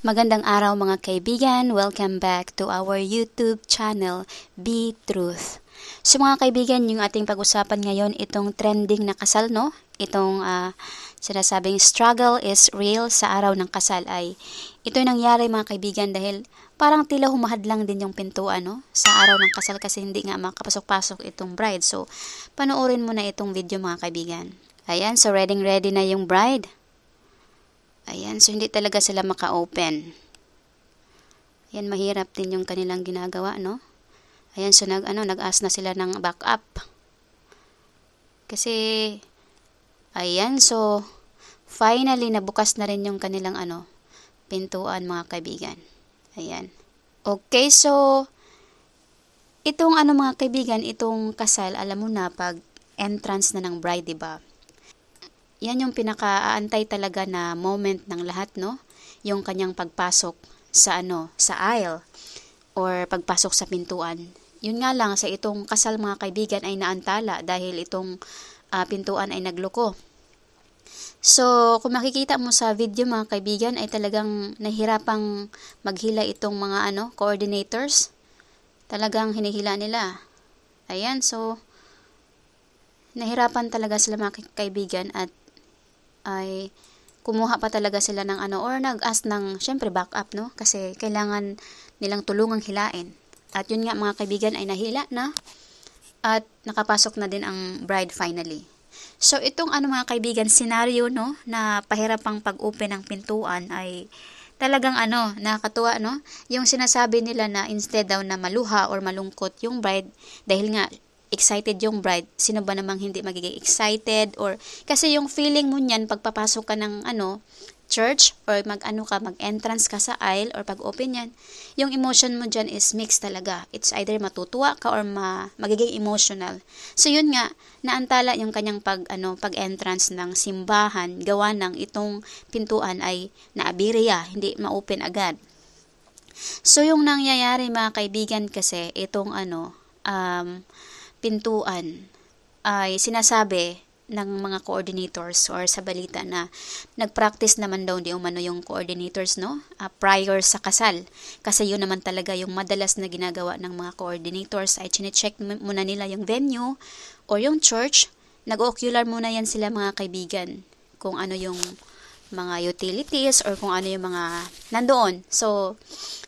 Magandang araw mga kaibigan. Welcome back to our YouTube channel, Be Truth. So mga kaibigan, yung ating pag-usapan ngayon itong trending na kasal, no? Itong uh, sinasabing struggle is real sa araw ng kasal ay ito nangyari mga kaibigan dahil parang tila humahad din yung pintuan, no? Sa araw ng kasal kasi hindi nga makapasok-pasok itong bride. So, panoorin mo na itong video mga kaibigan. Ayan, so ready ready na yung bride. Ayan, so hindi talaga sila maka-open. Ayan, mahirap din yung kanilang ginagawa, no? Ayan, so nag, ano, nag-ask na sila ng backup. Kasi, ayan, so, finally, nabukas na rin yung kanilang, ano, pintuan, mga kaibigan. Ayan. Okay, so, itong, ano, mga kaibigan, itong kasal, alam mo na, pag entrance na ng bride, diba? yan yung pinakaaantay talaga na moment ng lahat, no? Yung kanyang pagpasok sa ano, sa aisle or pagpasok sa pintuan. Yun nga lang, sa itong kasal mga kaibigan ay naantala dahil itong uh, pintuan ay nagloko. So, kung makikita mo sa video mga kaibigan ay talagang nahirapang maghila itong mga ano, coordinators. Talagang hinihila nila. Ayan, so nahirapan talaga sila mga kaibigan at ay kumuha pa talaga sila ng ano or nag-ask ng syempre backup no kasi kailangan nilang tulungang hilain. At yun nga mga kaibigan ay nahila na at nakapasok na din ang bride finally. So itong ano mga kaibigan scenario no na pahirap pang pag-open ng pintuan ay talagang ano nakatuwa no yung sinasabi nila na instead daw na maluha or malungkot yung bride dahil nga excited yung bride, sino ba namang hindi magiging excited or kasi yung feeling mo niyan pagpapasok ka ng ano church or mag-ano ka, mag-entrance ka sa aisle or pag-open yan, yung emotion mo dyan is mixed talaga. It's either matutuwa ka or ma magiging emotional. So yun nga, naantala yung kanyang pag, ano, pag-entrance ng simbahan, gawa ng itong pintuan ay naabiriya, hindi ma-open agad. So yung nangyayari mga kaibigan kasi, itong ano, um, pintuan ay sinasabi ng mga coordinators or sa balita na nagpractice naman daw di umano yung coordinators no uh, prior sa kasal kasi yun naman talaga yung madalas na ginagawa ng mga coordinators ay chinecheck muna nila yung venue or yung church nag-ocular muna yan sila mga kaibigan kung ano yung mga utilities or kung ano yung mga nandoon. So,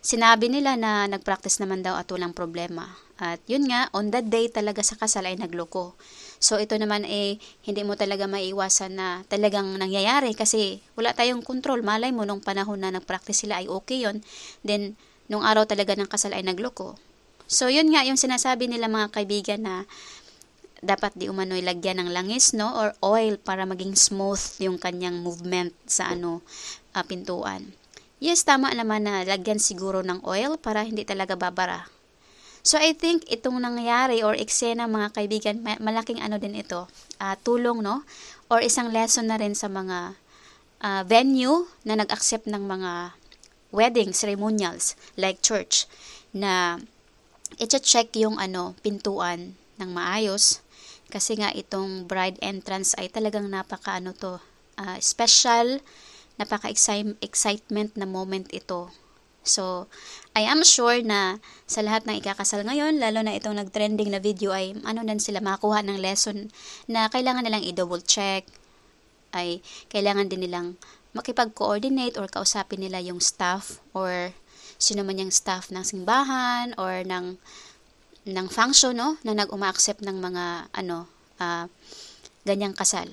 sinabi nila na nagpractice naman daw at walang problema. At yun nga, on that day talaga sa kasal ay nagloko. So, ito naman eh, hindi mo talaga maiwasan na talagang nangyayari kasi wala tayong control. Malay mo, nung panahon na nagpractice sila ay okay yon Then, nung araw talaga ng kasal ay nagloko. So, yun nga yung sinasabi nila mga kaibigan na dapat di umano'y lagyan ng langis no or oil para maging smooth yung kanyang movement sa ano uh, pintuan. Yes, tama naman na lagyan siguro ng oil para hindi talaga babara. So I think itong nangyari or eksena mga kaibigan, malaking ano din ito, uh, tulong no or isang lesson na rin sa mga uh, venue na nag-accept ng mga wedding ceremonials like church na i-check yung ano pintuan ng maayos kasi nga itong bride entrance ay talagang napaka ano to uh, special napaka excitement na moment ito so I am sure na sa lahat ng ikakasal ngayon lalo na itong nagtrending na video ay ano nan sila makuha ng lesson na kailangan nilang i-double check ay kailangan din nilang makipag-coordinate or kausapin nila yung staff or sino man yung staff ng simbahan or ng ng function no na nag-uma-accept ng mga ano uh, ganyang kasal.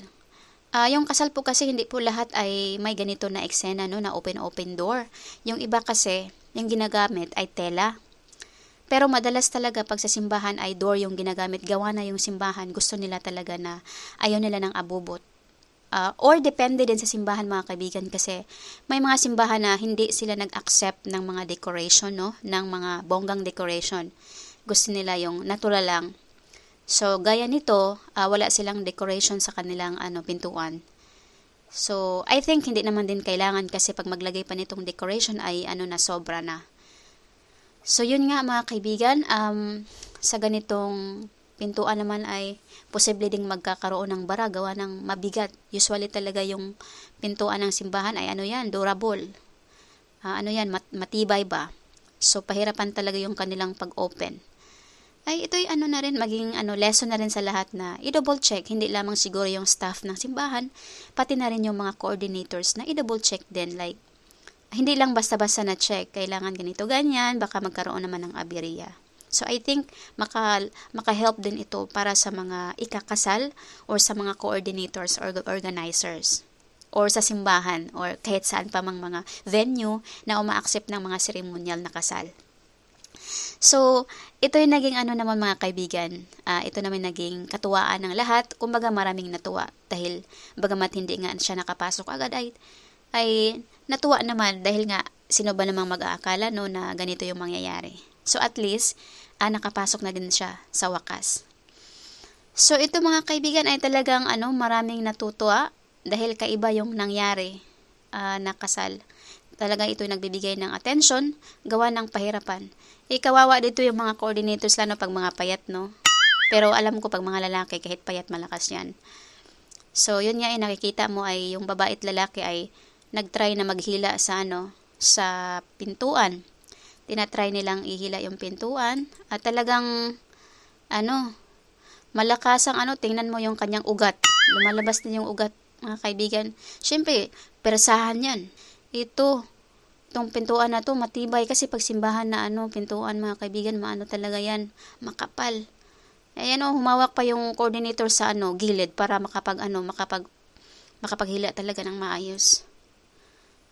Uh, yung kasal po kasi hindi po lahat ay may ganito na eksena no na open open door. Yung iba kasi yung ginagamit ay tela. Pero madalas talaga pag sa simbahan ay door yung ginagamit, gawa na yung simbahan, gusto nila talaga na ayaw nila ng abubot. Uh, or depende din sa simbahan mga kaibigan kasi may mga simbahan na hindi sila nag-accept ng mga decoration no ng mga bonggang decoration gusto nila yung natural lang. So, gaya nito, uh, wala silang decoration sa kanilang ano, pintuan. So, I think hindi naman din kailangan kasi pag maglagay pa nitong decoration ay ano na sobra na. So, yun nga mga kaibigan, um, sa ganitong pintuan naman ay posible ding magkakaroon ng bara gawa ng mabigat. Usually talaga yung pintuan ng simbahan ay ano yan, durable. Uh, ano yan, mat- matibay ba? So, pahirapan talaga yung kanilang pag-open ay ito'y ano na rin, maging ano, lesson na rin sa lahat na i-double check, hindi lamang siguro yung staff ng simbahan, pati na rin yung mga coordinators na i-double check din, like, hindi lang basta-basta na check, kailangan ganito, ganyan, baka magkaroon naman ng abiriya. So I think maka maka-help din ito para sa mga ikakasal or sa mga coordinators or organizers or sa simbahan or kahit saan pa mang mga venue na umaaksep ng mga ceremonial na kasal. So, ito yung naging ano naman mga kaibigan. Uh, ito naman naging katuwaan ng lahat. Kumbaga maraming natuwa dahil bagamat hindi nga siya nakapasok agad ay, ay natuwa naman dahil nga sino ba namang mag-aakala no na ganito yung mangyayari. So at least uh, nakapasok na din siya sa wakas. So ito mga kaibigan ay talagang ano maraming natutuwa dahil kaiba yung nangyari uh, na kasal talaga ito nagbibigay ng atensyon, gawa ng pahirapan. Ikawawa dito yung mga coordinators lalo pag mga payat, no? Pero alam ko pag mga lalaki, kahit payat, malakas yan. So, yun nga ay eh, nakikita mo ay yung babae at lalaki ay nagtry na maghila sa ano, sa pintuan. Tinatry nilang ihila yung pintuan at talagang ano, malakas ang ano, tingnan mo yung kanyang ugat. Lumalabas na yung ugat, mga kaibigan. Siyempre, persahan yan ito, itong pintuan na to matibay kasi pag simbahan na ano, pintuan mga kaibigan, maano talaga yan, makapal. Ayan o, oh, humawak pa yung coordinator sa ano, gilid para makapag ano, makapag makapaghila talaga ng maayos.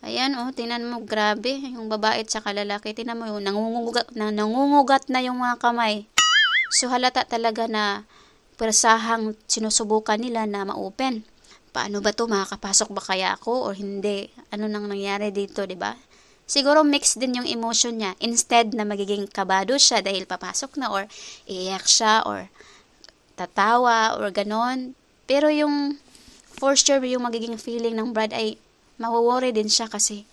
Ayan o, oh, tingnan mo, grabe, yung babae at saka lalaki, tingnan mo yung nangungugat, na, nangungugat na yung mga kamay. So halata talaga na persahang sinusubukan nila na ma-open paano ba to makakapasok ba kaya ako or hindi? Ano nang nangyari dito, 'di ba? Siguro mixed din yung emotion niya. Instead na magiging kabado siya dahil papasok na or iiyak siya or tatawa or ganon. Pero yung for sure yung magiging feeling ng Brad ay mawaworry din siya kasi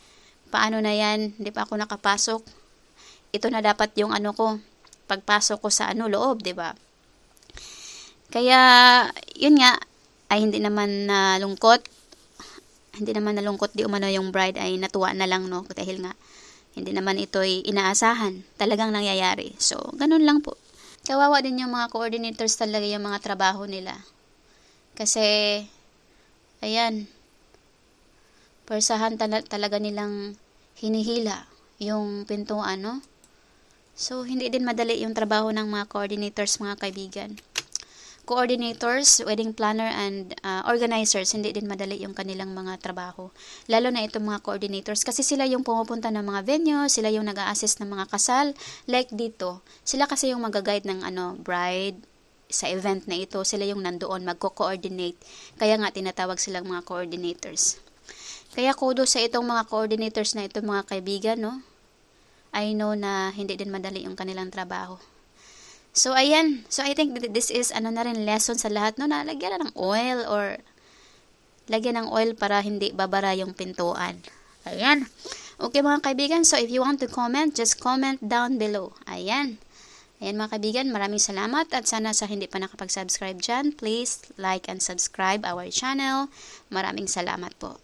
paano na yan, hindi pa ako nakapasok. Ito na dapat yung ano ko, pagpasok ko sa ano loob, 'di ba? Kaya, yun nga, ay hindi naman nalungkot. Hindi naman nalungkot di umano yung bride ay natuwa na lang no dahil nga hindi naman ito'y inaasahan. Talagang nangyayari. So, ganun lang po. Kawawa din yung mga coordinators talaga yung mga trabaho nila. Kasi, ayan, persahan tal- talaga nilang hinihila yung pintuan, no? So, hindi din madali yung trabaho ng mga coordinators, mga kaibigan coordinators, wedding planner, and uh, organizers, hindi din madali yung kanilang mga trabaho. Lalo na itong mga coordinators kasi sila yung pumupunta ng mga venue, sila yung nag assist ng mga kasal. Like dito, sila kasi yung mag-guide ng ano, bride, sa event na ito, sila yung nandoon magko-coordinate. Kaya nga tinatawag silang mga coordinators. Kaya kudo sa itong mga coordinators na itong mga kaibigan, no? I know na hindi din madali yung kanilang trabaho. So, ayan. So, I think this is ano na rin lesson sa lahat, no? nalagyan na ng oil or lagyan ng oil para hindi babara yung pintuan. Ayan. Okay, mga kaibigan. So, if you want to comment, just comment down below. Ayan. Ayan mga kaibigan, maraming salamat at sana sa hindi pa nakapag-subscribe dyan, please like and subscribe our channel. Maraming salamat po.